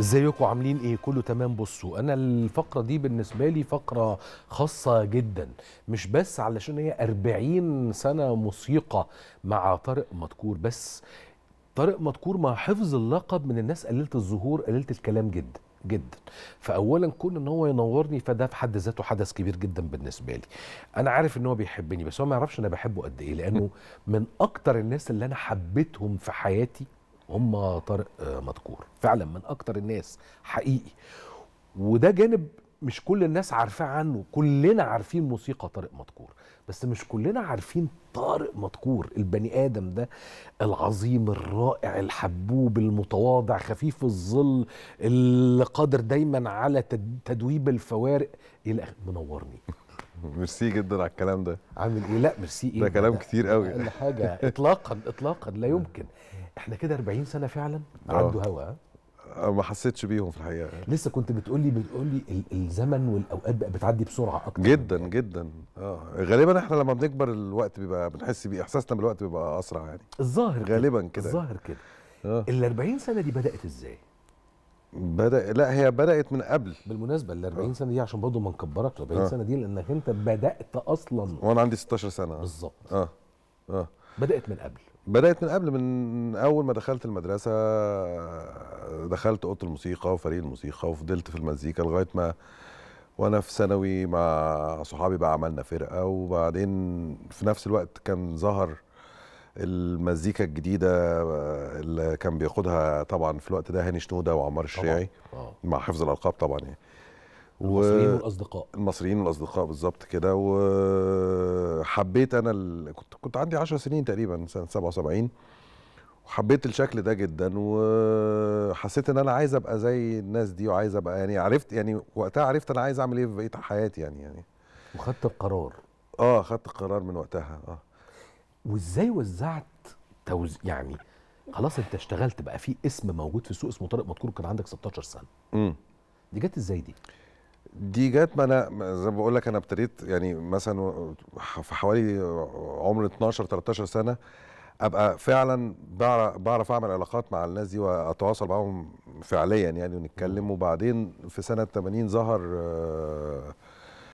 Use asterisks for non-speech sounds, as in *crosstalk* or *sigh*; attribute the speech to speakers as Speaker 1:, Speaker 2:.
Speaker 1: ازيكم عاملين ايه كله تمام بصوا انا الفقره دي بالنسبه لي فقره خاصه جدا مش بس علشان هي 40 سنه موسيقى مع طارق مدكور بس طارق مدكور مع حفظ اللقب من الناس قليله الظهور قليله الكلام جدا جدا فاولا كون ان هو ينورني فده في حد ذاته حدث كبير جدا بالنسبه لي انا عارف ان هو بيحبني بس هو ما يعرفش انا بحبه قد ايه لانه من اكتر الناس اللي انا حبيتهم في حياتي هم طارق آه، مدكور فعلا من اكتر الناس حقيقي وده جانب مش كل الناس عارفاه عنه كلنا عارفين موسيقى طارق مدكور بس مش كلنا عارفين طارق مدكور البني ادم ده العظيم الرائع الحبوب المتواضع خفيف الظل اللي قادر دايما على تدويب الفوارق الى إيه منورني *laughs* ميرسي جدا على الكلام ده عامل ايه لا ميرسي ايه ده كلام كتير قوي حاجه اطلاقا اطلاقا لا *laughs* يمكن احنا كده 40 سنه فعلا آه. عدوا هوا
Speaker 2: آه، ما حسيتش بيهم في الحقيقه لسه
Speaker 1: كنت بتقولي بتقولي الزمن والاوقات بقى بتعدي بسرعه
Speaker 2: اكتر جدا جدا اه غالبا احنا لما بنكبر الوقت بيبقى بنحس بيه احساسنا بالوقت بيبقى اسرع يعني الظاهر غالبا كده الظاهر كده آه. ال 40
Speaker 1: سنه دي بدات ازاي؟ بدا لا هي بدات من قبل بالمناسبه ال 40 آه. سنه دي عشان برضه ما نكبركش 40 آه. سنه دي لانك انت بدات اصلا
Speaker 2: وانا عندي 16 سنه بالظبط اه اه بدات من قبل بدات من قبل من اول ما دخلت المدرسه دخلت اوضه الموسيقى وفريق الموسيقى وفضلت في المزيكا لغايه ما وانا في ثانوي مع صحابي بقى عملنا فرقه وبعدين في نفس الوقت كان ظهر المزيكا الجديده اللي كان بياخدها طبعا في الوقت ده هاني شنوده وعمار الشيعي آه. مع حفظ الالقاب طبعا يعني المصريين والاصدقاء المصريين والاصدقاء بالظبط كده وحبيت انا ال... كنت كنت عندي 10 سنين تقريبا سنه 77 وحبيت الشكل ده جدا وحسيت ان انا عايز ابقى زي الناس دي وعايز ابقى يعني عرفت يعني وقتها عرفت انا عايز اعمل ايه في بقيه حياتي يعني يعني وخدت القرار اه خدت القرار من وقتها اه
Speaker 1: وازاي وزعت توز يعني خلاص انت اشتغلت بقى في اسم موجود في السوق اسمه طارق مدكور كان عندك 16 سنه امم دي جت ازاي دي؟
Speaker 2: دي جت ما انا زي ما بقول لك انا ابتديت يعني مثلا في حوالي عمر 12 13 سنه ابقى فعلا بعرف اعمل علاقات مع الناس دي واتواصل معاهم فعليا يعني ونتكلم وبعدين في سنه 80 ظهر آه